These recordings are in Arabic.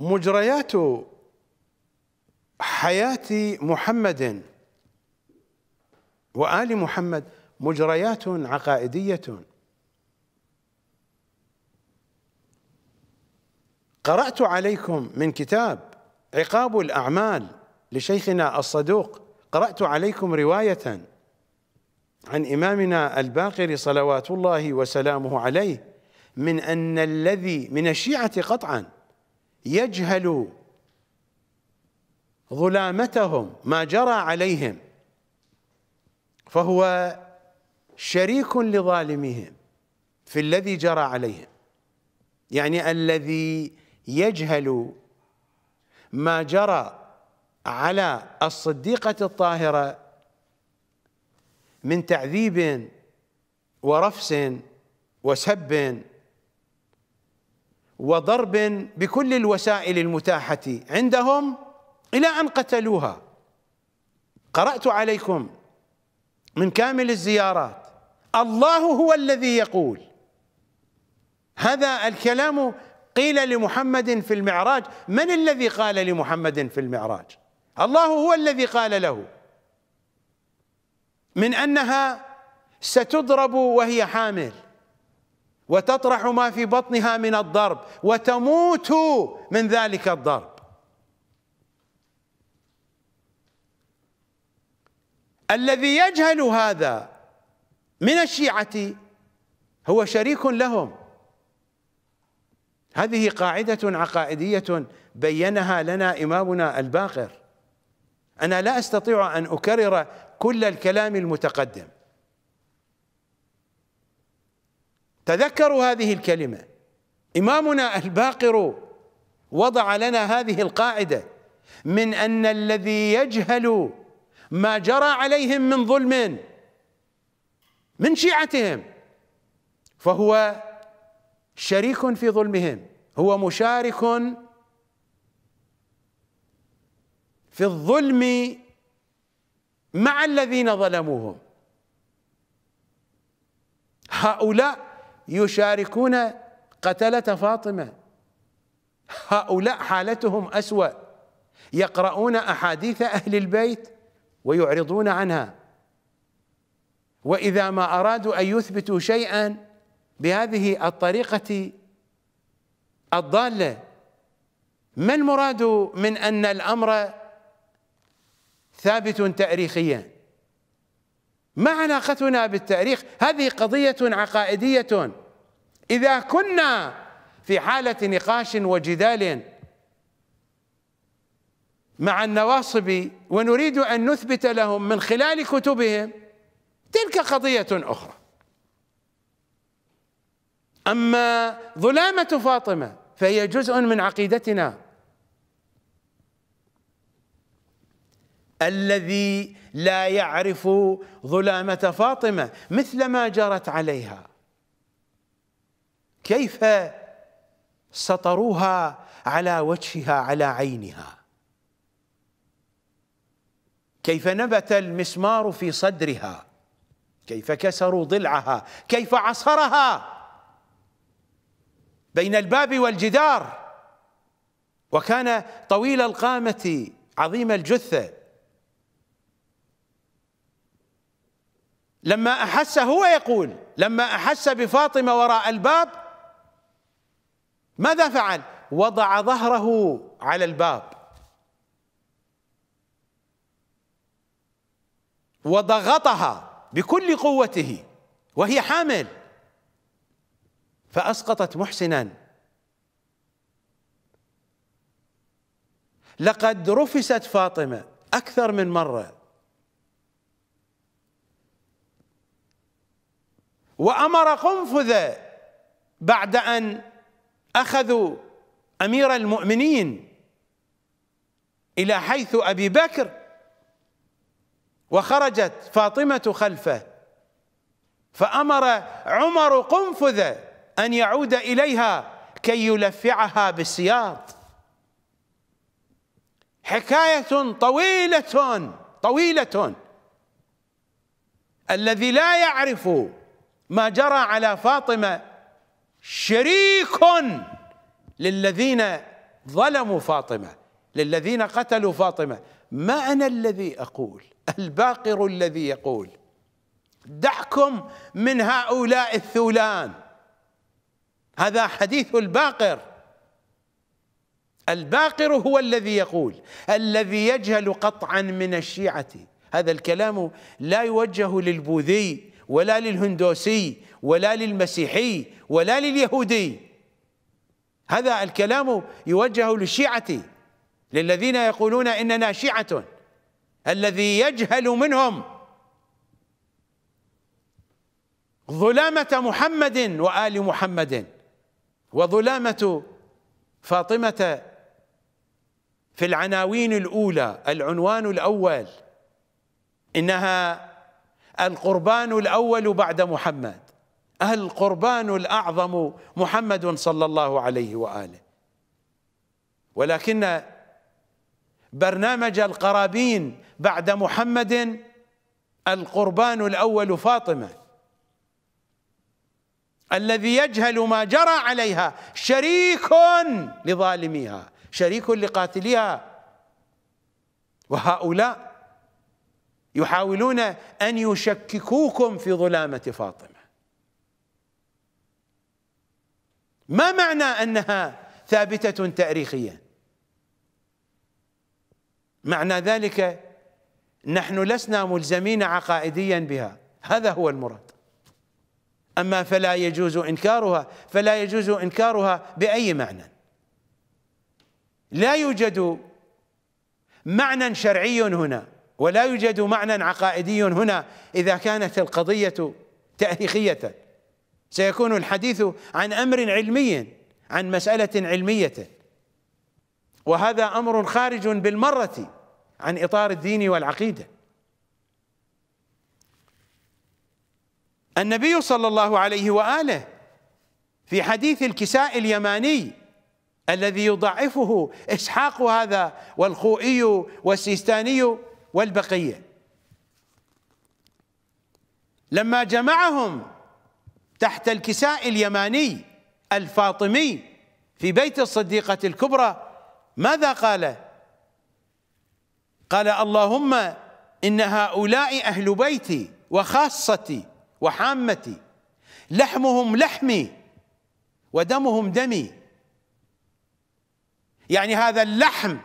مجريات حياة محمد وآل محمد مجريات عقائدية قرأت عليكم من كتاب عقاب الأعمال لشيخنا الصدوق قرأت عليكم رواية عن إمامنا الباقر صلوات الله وسلامه عليه من أن الذي من الشيعة قطعاً يجهل ظلامتهم ما جرى عليهم فهو شريك لظالمهم في الذي جرى عليهم يعني الذي يجهل ما جرى على الصديقة الطاهرة من تعذيب ورفس وسب وضرب بكل الوسائل المتاحة عندهم إلى أن قتلوها قرأت عليكم من كامل الزيارات الله هو الذي يقول هذا الكلام قيل لمحمد في المعراج من الذي قال لمحمد في المعراج الله هو الذي قال له من أنها ستضرب وهي حامل وتطرح ما في بطنها من الضرب وتموت من ذلك الضرب الذي يجهل هذا من الشيعة هو شريك لهم هذه قاعدة عقائدية بينها لنا إمامنا الباقر أنا لا أستطيع أن أكرر كل الكلام المتقدم تذكروا هذه الكلمه امامنا الباقر وضع لنا هذه القاعده من ان الذي يجهل ما جرى عليهم من ظلم من شيعتهم فهو شريك في ظلمهم هو مشارك في الظلم مع الذين ظلموهم هؤلاء يشاركون قتلة فاطمة هؤلاء حالتهم أسوأ يقرؤون أحاديث أهل البيت ويعرضون عنها وإذا ما أرادوا أن يثبتوا شيئا بهذه الطريقة الضالة ما المراد من أن الأمر ثابت تاريخيا ما علاقتنا بالتاريخ هذه قضية عقائدية إذا كنا في حالة نقاش وجدال مع النواصب ونريد أن نثبت لهم من خلال كتبهم تلك قضية أخرى أما ظلامة فاطمة فهي جزء من عقيدتنا الذي لا يعرف ظلامة فاطمة مثل ما جرت عليها كيف سطروها على وجهها على عينها كيف نبت المسمار في صدرها كيف كسروا ضلعها كيف عصرها بين الباب والجدار وكان طويل القامة عظيم الجثة لما أحس هو يقول لما أحس بفاطمة وراء الباب ماذا فعل وضع ظهره على الباب وضغطها بكل قوته وهي حامل فأسقطت محسنا لقد رفست فاطمة أكثر من مرة وأمر قنفذة بعد أن أخذوا أمير المؤمنين إلى حيث أبي بكر وخرجت فاطمة خلفه فأمر عمر قنفذة أن يعود إليها كي يلفعها بالسياط حكاية طويلة طويلة الذي لا يعرف ما جرى على فاطمه شريك للذين ظلموا فاطمه للذين قتلوا فاطمه ما انا الذي اقول الباقر الذي يقول دعكم من هؤلاء الثولان هذا حديث الباقر الباقر هو الذي يقول الذي يجهل قطعا من الشيعه هذا الكلام لا يوجه للبوذي ولا للهندوسي ولا للمسيحي ولا لليهودي هذا الكلام يوجه للشيعة للذين يقولون إننا شيعة الذي يجهل منهم ظلامة محمد وآل محمد وظلامة فاطمة في العناوين الأولى العنوان الأول إنها القربان الأول بعد محمد القربان الأعظم محمد صلى الله عليه وآله ولكن برنامج القرابين بعد محمد القربان الأول فاطمة الذي يجهل ما جرى عليها شريك لظالميها شريك لقاتليها وهؤلاء يحاولون أن يشككوكم في ظلامة فاطمة ما معنى أنها ثابتة تاريخيا معنى ذلك نحن لسنا ملزمين عقائديا بها هذا هو المراد أما فلا يجوز إنكارها فلا يجوز إنكارها بأي معنى لا يوجد معنى شرعي هنا ولا يوجد معنى عقائدي هنا إذا كانت القضية تاريخية سيكون الحديث عن أمر علمي عن مسألة علمية وهذا أمر خارج بالمرة عن إطار الدين والعقيدة النبي صلى الله عليه وآله في حديث الكساء اليماني الذي يضعفه إسحاق هذا والخوئي والسيستاني والبقية لما جمعهم تحت الكساء اليماني الفاطمي في بيت الصديقة الكبرى ماذا قال قال اللهم إن هؤلاء أهل بيتي وخاصتي وحامتي لحمهم لحمي ودمهم دمي يعني هذا اللحم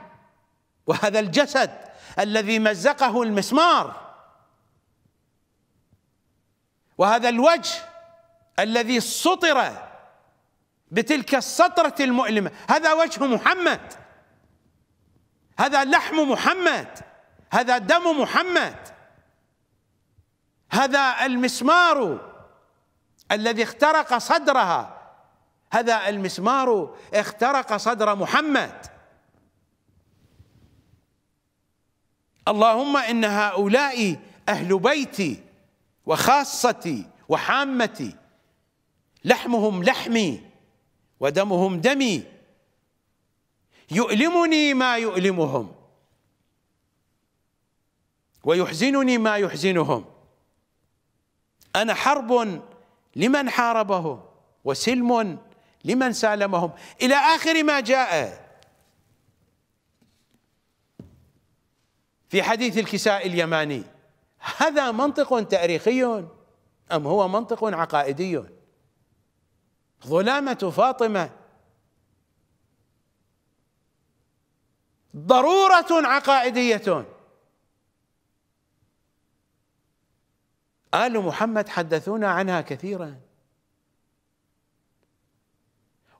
وهذا الجسد الذي مزقه المسمار وهذا الوجه الذي سطر بتلك السطرة المؤلمة هذا وجه محمد هذا لحم محمد هذا دم محمد هذا المسمار الذي اخترق صدرها هذا المسمار اخترق صدر محمد اللهم ان هؤلاء اهل بيتي وخاصتي وحامتي لحمهم لحمي ودمهم دمي يؤلمني ما يؤلمهم ويحزنني ما يحزنهم انا حرب لمن حاربهم وسلم لمن سالمهم الى اخر ما جاء في حديث الكساء اليماني هذا منطق تاريخي أم هو منطق عقائدي ظلامة فاطمة ضرورة عقائدية آل محمد حدثونا عنها كثيرا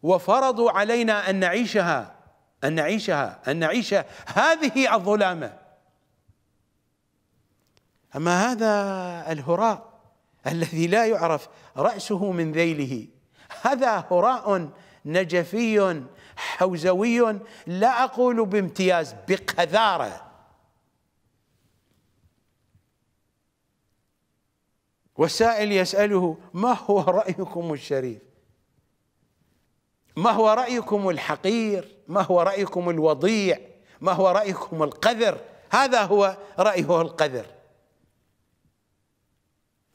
وفرضوا علينا أن نعيشها أن نعيشها أن نعيش هذه الظلامة أما هذا الهراء الذي لا يعرف رأسه من ذيله هذا هراء نجفي حوزوي لا أقول بامتياز بقذارة والسائل يسأله ما هو رأيكم الشريف ما هو رأيكم الحقير ما هو رأيكم الوضيع ما هو رأيكم القذر هذا هو رأيه القذر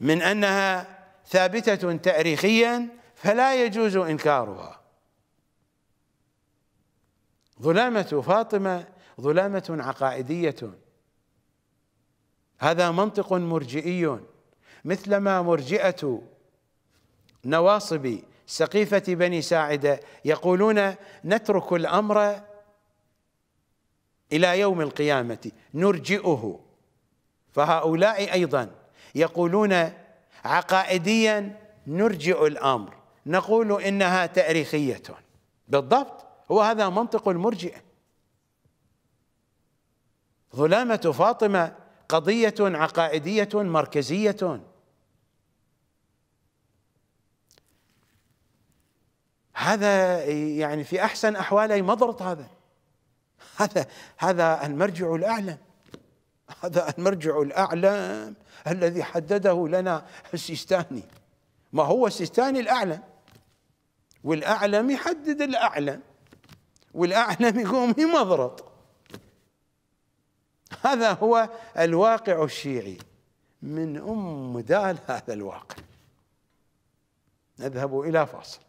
من أنها ثابتة تاريخيا فلا يجوز إنكارها ظلامة فاطمة ظلامة عقائدية هذا منطق مرجئي مثلما مرجئة نواصب سقيفة بني ساعدة يقولون نترك الأمر إلى يوم القيامة نرجئه فهؤلاء أيضاً يقولون عقائديا نرجع الامر نقول انها تاريخيه بالضبط هو هذا منطق المرجئه ظلامه فاطمه قضيه عقائديه مركزيه هذا يعني في احسن احواله مضرط هذا هذا هذا المرجع الاعلى هذا المرجع الأعلى الذي حدده لنا السيستاني ما هو السيستاني الأعلى والأعلم يحدد الأعلى والأعلم يقوم يمضرط هذا هو الواقع الشيعي من أم دال هذا الواقع نذهب إلى فاصل